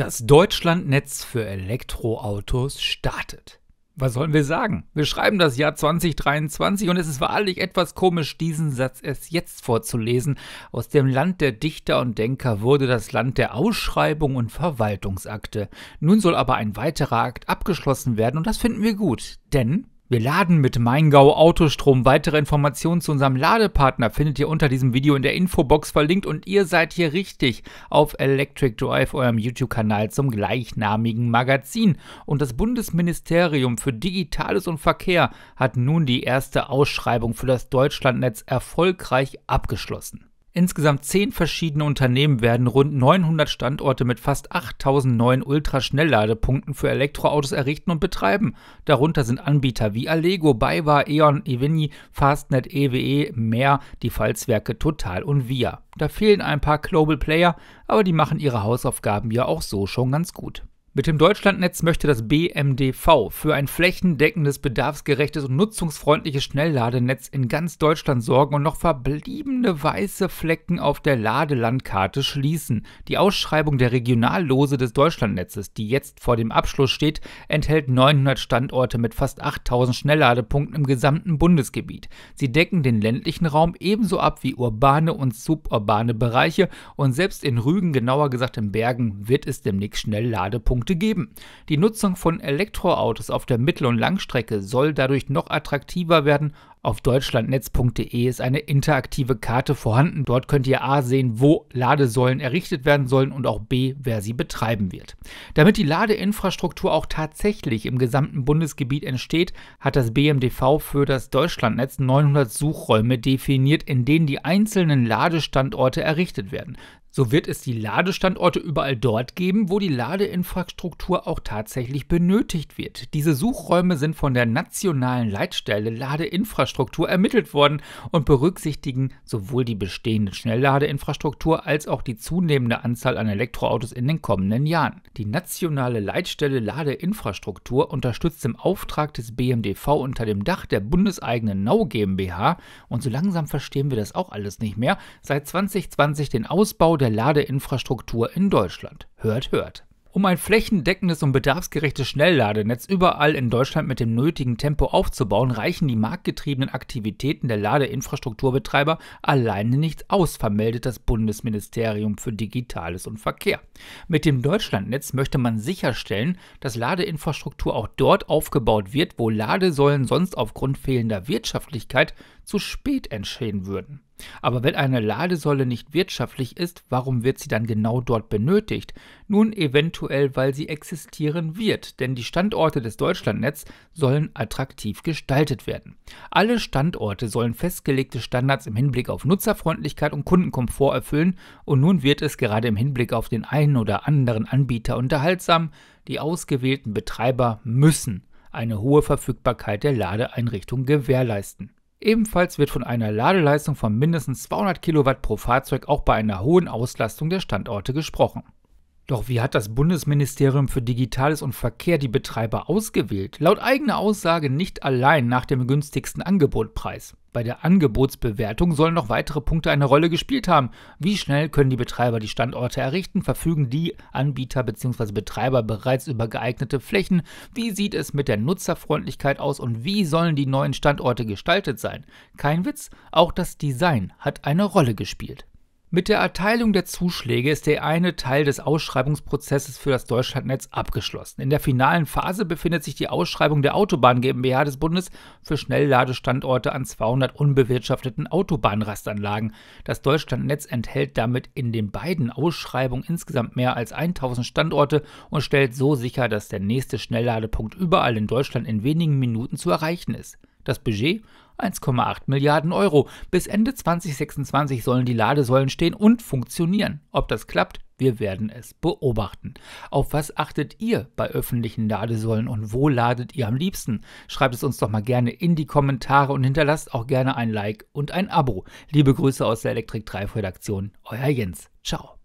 Das Deutschlandnetz für Elektroautos startet. Was sollen wir sagen? Wir schreiben das Jahr 2023 und es ist wahrlich etwas komisch, diesen Satz erst jetzt vorzulesen. Aus dem Land der Dichter und Denker wurde das Land der Ausschreibung und Verwaltungsakte. Nun soll aber ein weiterer Akt abgeschlossen werden und das finden wir gut, denn wir laden mit Maingau Autostrom. Weitere Informationen zu unserem Ladepartner findet ihr unter diesem Video in der Infobox verlinkt und ihr seid hier richtig auf Electric Drive, eurem YouTube-Kanal zum gleichnamigen Magazin. Und das Bundesministerium für Digitales und Verkehr hat nun die erste Ausschreibung für das Deutschlandnetz erfolgreich abgeschlossen. Insgesamt zehn verschiedene Unternehmen werden rund 900 Standorte mit fast 8000 neuen Ultraschnellladepunkten für Elektroautos errichten und betreiben. Darunter sind Anbieter wie Allego, BayWa, E.ON, Evini, Fastnet, EWE, e, mehr, die Falzwerke Total und Via. Da fehlen ein paar Global Player, aber die machen ihre Hausaufgaben ja auch so schon ganz gut. Mit dem Deutschlandnetz möchte das BMDV für ein flächendeckendes, bedarfsgerechtes und nutzungsfreundliches Schnellladenetz in ganz Deutschland sorgen und noch verbliebene weiße Flecken auf der Ladelandkarte schließen. Die Ausschreibung der Regionallose des Deutschlandnetzes, die jetzt vor dem Abschluss steht, enthält 900 Standorte mit fast 8000 Schnellladepunkten im gesamten Bundesgebiet. Sie decken den ländlichen Raum ebenso ab wie urbane und suburbane Bereiche und selbst in Rügen, genauer gesagt in Bergen, wird es demnächst Schnellladepunkte Punkte geben. Die Nutzung von Elektroautos auf der Mittel- und Langstrecke soll dadurch noch attraktiver werden auf deutschlandnetz.de ist eine interaktive Karte vorhanden. Dort könnt ihr A sehen, wo Ladesäulen errichtet werden sollen und auch B, wer sie betreiben wird. Damit die Ladeinfrastruktur auch tatsächlich im gesamten Bundesgebiet entsteht, hat das BMDV für das Deutschlandnetz 900 Suchräume definiert, in denen die einzelnen Ladestandorte errichtet werden. So wird es die Ladestandorte überall dort geben, wo die Ladeinfrastruktur auch tatsächlich benötigt wird. Diese Suchräume sind von der nationalen Leitstelle Ladeinfrastruktur Ladeinfrastruktur ermittelt worden und berücksichtigen sowohl die bestehende Schnellladeinfrastruktur als auch die zunehmende Anzahl an Elektroautos in den kommenden Jahren. Die nationale Leitstelle Ladeinfrastruktur unterstützt im Auftrag des BMDV unter dem Dach der bundeseigenen Nau GmbH und so langsam verstehen wir das auch alles nicht mehr, seit 2020 den Ausbau der Ladeinfrastruktur in Deutschland. Hört, hört. Um ein flächendeckendes und bedarfsgerechtes Schnellladenetz überall in Deutschland mit dem nötigen Tempo aufzubauen, reichen die marktgetriebenen Aktivitäten der Ladeinfrastrukturbetreiber alleine nicht aus, vermeldet das Bundesministerium für Digitales und Verkehr. Mit dem Deutschlandnetz möchte man sicherstellen, dass Ladeinfrastruktur auch dort aufgebaut wird, wo Ladesäulen sonst aufgrund fehlender Wirtschaftlichkeit zu spät entstehen würden. Aber wenn eine Ladesäule nicht wirtschaftlich ist, warum wird sie dann genau dort benötigt? Nun eventuell, weil sie existieren wird, denn die Standorte des Deutschlandnetz sollen attraktiv gestaltet werden. Alle Standorte sollen festgelegte Standards im Hinblick auf Nutzerfreundlichkeit und Kundenkomfort erfüllen und nun wird es gerade im Hinblick auf den einen oder anderen Anbieter unterhaltsam, die ausgewählten Betreiber müssen eine hohe Verfügbarkeit der Ladeeinrichtung gewährleisten. Ebenfalls wird von einer Ladeleistung von mindestens 200 kW pro Fahrzeug auch bei einer hohen Auslastung der Standorte gesprochen doch wie hat das Bundesministerium für Digitales und Verkehr die Betreiber ausgewählt? Laut eigener Aussage nicht allein nach dem günstigsten Angebotpreis. Bei der Angebotsbewertung sollen noch weitere Punkte eine Rolle gespielt haben. Wie schnell können die Betreiber die Standorte errichten? Verfügen die Anbieter bzw. Betreiber bereits über geeignete Flächen? Wie sieht es mit der Nutzerfreundlichkeit aus und wie sollen die neuen Standorte gestaltet sein? Kein Witz, auch das Design hat eine Rolle gespielt. Mit der Erteilung der Zuschläge ist der eine Teil des Ausschreibungsprozesses für das Deutschlandnetz abgeschlossen. In der finalen Phase befindet sich die Ausschreibung der Autobahn GmbH des Bundes für Schnellladestandorte an 200 unbewirtschafteten Autobahnrastanlagen. Das Deutschlandnetz enthält damit in den beiden Ausschreibungen insgesamt mehr als 1000 Standorte und stellt so sicher, dass der nächste Schnellladepunkt überall in Deutschland in wenigen Minuten zu erreichen ist. Das Budget 1,8 Milliarden Euro. Bis Ende 2026 sollen die Ladesäulen stehen und funktionieren. Ob das klappt, wir werden es beobachten. Auf was achtet ihr bei öffentlichen Ladesäulen und wo ladet ihr am liebsten? Schreibt es uns doch mal gerne in die Kommentare und hinterlasst auch gerne ein Like und ein Abo. Liebe Grüße aus der Elektrik 3 Redaktion, euer Jens. Ciao.